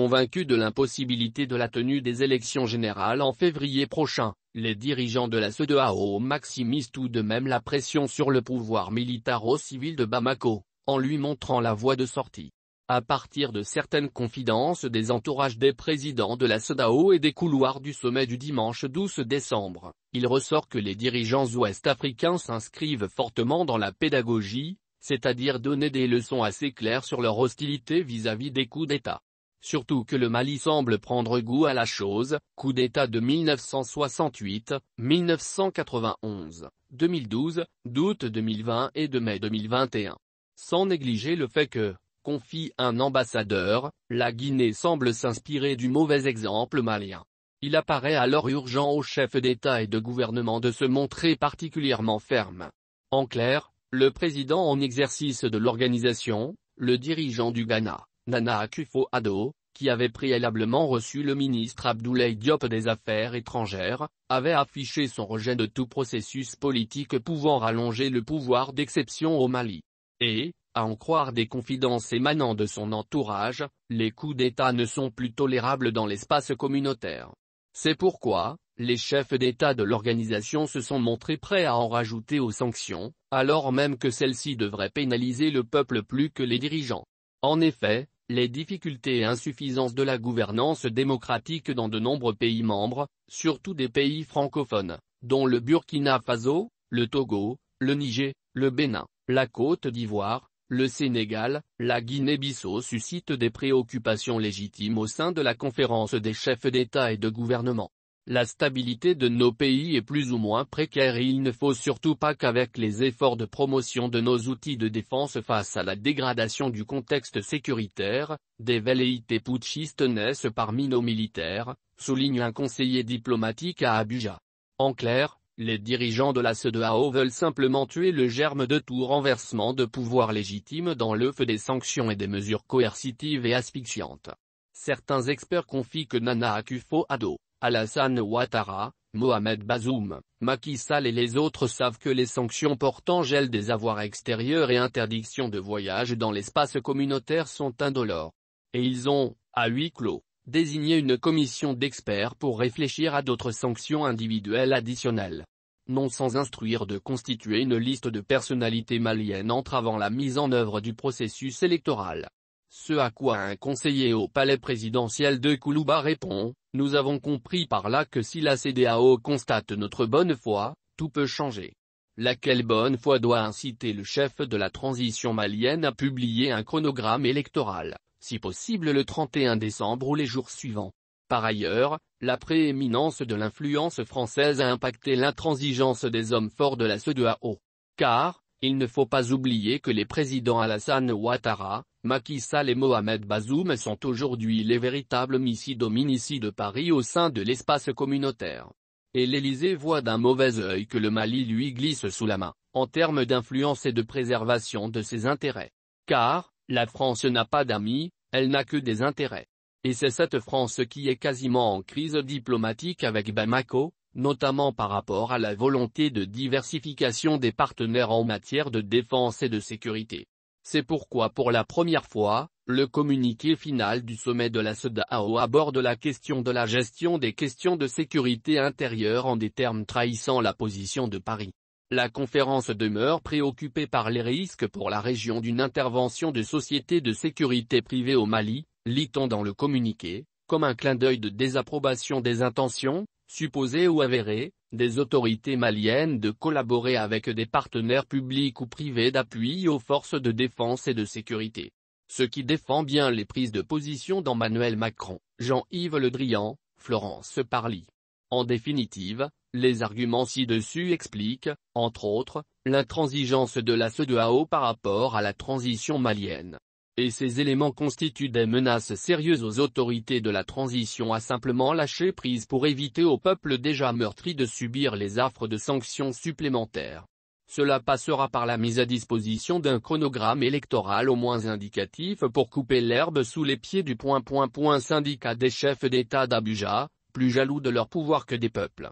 Convaincus de l'impossibilité de la tenue des élections générales en février prochain, les dirigeants de la CEDEAO maximisent tout de même la pression sur le pouvoir militaro-civil de Bamako, en lui montrant la voie de sortie. À partir de certaines confidences des entourages des présidents de la SEDAO e et des couloirs du sommet du dimanche 12 décembre, il ressort que les dirigeants ouest-africains s'inscrivent fortement dans la pédagogie, c'est-à-dire donner des leçons assez claires sur leur hostilité vis à -vis des coups d'État surtout que le Mali semble prendre goût à la chose, coup d'État de 1968, 1991, 2012, d'août 2020 et de mai 2021. Sans négliger le fait que, confie un ambassadeur, la Guinée semble s'inspirer du mauvais exemple malien. Il apparaît alors urgent aux chefs d'État et de gouvernement de se montrer particulièrement ferme. En clair, le président en exercice de l'organisation, le dirigeant du Ghana, Nana Akufo-Addo, qui avait préalablement reçu le ministre Abdoulaye Diop des Affaires étrangères, avait affiché son rejet de tout processus politique pouvant rallonger le pouvoir d'exception au Mali. Et, à en croire des confidences émanant de son entourage, les coups d'État ne sont plus tolérables dans l'espace communautaire. C'est pourquoi, les chefs d'État de l'organisation se sont montrés prêts à en rajouter aux sanctions, alors même que celles-ci devraient pénaliser le peuple plus que les dirigeants. En effet, les difficultés et insuffisances de la gouvernance démocratique dans de nombreux pays membres, surtout des pays francophones, dont le Burkina Faso, le Togo, le Niger, le Bénin, la Côte d'Ivoire, le Sénégal, la Guinée-Bissau suscitent des préoccupations légitimes au sein de la conférence des chefs d'État et de gouvernement. La stabilité de nos pays est plus ou moins précaire et il ne faut surtout pas qu'avec les efforts de promotion de nos outils de défense face à la dégradation du contexte sécuritaire, des velléités putschistes naissent parmi nos militaires, souligne un conseiller diplomatique à Abuja. En clair, les dirigeants de la CEDEAO veulent simplement tuer le germe de tout renversement de pouvoir légitime dans le feu des sanctions et des mesures coercitives et asphyxiantes. Certains experts confient que Nana Akufo-Addo, Alassane Ouattara, Mohamed Bazoum, Macky Sall et les autres savent que les sanctions portant gel des avoirs extérieurs et interdiction de voyage dans l'espace communautaire sont indolores. Et ils ont, à huis clos, désigné une commission d'experts pour réfléchir à d'autres sanctions individuelles additionnelles. Non sans instruire de constituer une liste de personnalités maliennes entravant la mise en œuvre du processus électoral. Ce à quoi un conseiller au palais présidentiel de Koulouba répond, nous avons compris par là que si la CDAO constate notre bonne foi, tout peut changer. Laquelle bonne foi doit inciter le chef de la transition malienne à publier un chronogramme électoral, si possible le 31 décembre ou les jours suivants. Par ailleurs, la prééminence de l'influence française a impacté l'intransigeance des hommes forts de la CDAO, Car, il ne faut pas oublier que les présidents Alassane Ouattara, Macky Sall et Mohamed Bazoum sont aujourd'hui les véritables missiles de Paris au sein de l'espace communautaire. Et l'Élysée voit d'un mauvais œil que le Mali lui glisse sous la main, en termes d'influence et de préservation de ses intérêts. Car, la France n'a pas d'amis, elle n'a que des intérêts. Et c'est cette France qui est quasiment en crise diplomatique avec Bamako, notamment par rapport à la volonté de diversification des partenaires en matière de défense et de sécurité. C'est pourquoi pour la première fois, le communiqué final du sommet de la SEDAO aborde la question de la gestion des questions de sécurité intérieure en des termes trahissant la position de Paris. La conférence demeure préoccupée par les risques pour la région d'une intervention de sociétés de sécurité privée au Mali, lit-on dans le communiqué, comme un clin d'œil de désapprobation des intentions, Supposé ou avéré, des autorités maliennes de collaborer avec des partenaires publics ou privés d'appui aux forces de défense et de sécurité. Ce qui défend bien les prises de position d'Emmanuel Macron, Jean-Yves Le Drian, Florence Parly. En définitive, les arguments ci-dessus expliquent, entre autres, l'intransigeance de la CEDEAO par rapport à la transition malienne et ces éléments constituent des menaces sérieuses aux autorités de la transition à simplement lâcher prise pour éviter au peuple déjà meurtri de subir les affres de sanctions supplémentaires. Cela passera par la mise à disposition d'un chronogramme électoral au moins indicatif pour couper l'herbe sous les pieds du point point point syndicat des chefs d'État d'Abuja, plus jaloux de leur pouvoir que des peuples.